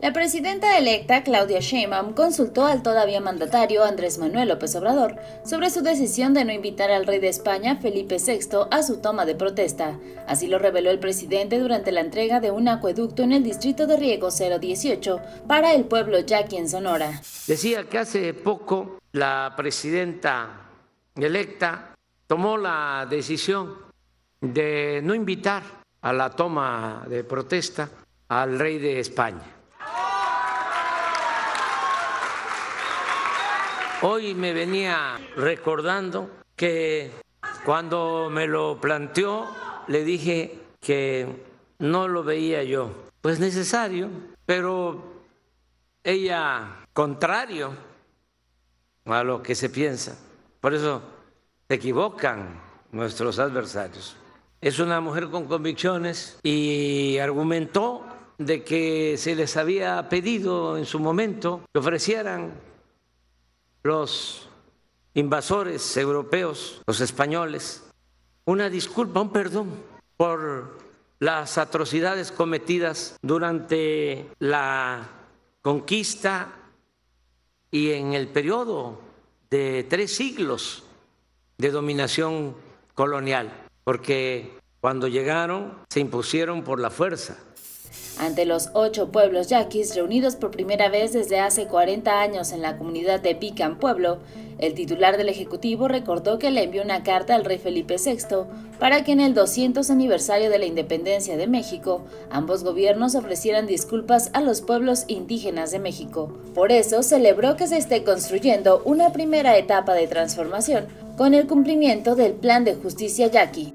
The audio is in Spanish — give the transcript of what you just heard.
La presidenta electa Claudia Sheinbaum consultó al todavía mandatario Andrés Manuel López Obrador sobre su decisión de no invitar al rey de España Felipe VI a su toma de protesta. Así lo reveló el presidente durante la entrega de un acueducto en el distrito de Riego 018 para el pueblo yaqui en Sonora. Decía que hace poco la presidenta electa tomó la decisión de no invitar a la toma de protesta al rey de España Hoy me venía recordando que cuando me lo planteó le dije que no lo veía yo, pues necesario, pero ella contrario a lo que se piensa. Por eso se equivocan nuestros adversarios. Es una mujer con convicciones y argumentó de que se les había pedido en su momento que ofrecieran los invasores europeos, los españoles, una disculpa, un perdón por las atrocidades cometidas durante la conquista y en el periodo de tres siglos de dominación colonial, porque cuando llegaron se impusieron por la fuerza ante los ocho pueblos yaquis reunidos por primera vez desde hace 40 años en la comunidad de Pican Pueblo, el titular del Ejecutivo recordó que le envió una carta al rey Felipe VI para que en el 200 aniversario de la independencia de México, ambos gobiernos ofrecieran disculpas a los pueblos indígenas de México. Por eso celebró que se esté construyendo una primera etapa de transformación con el cumplimiento del Plan de Justicia Yaqui.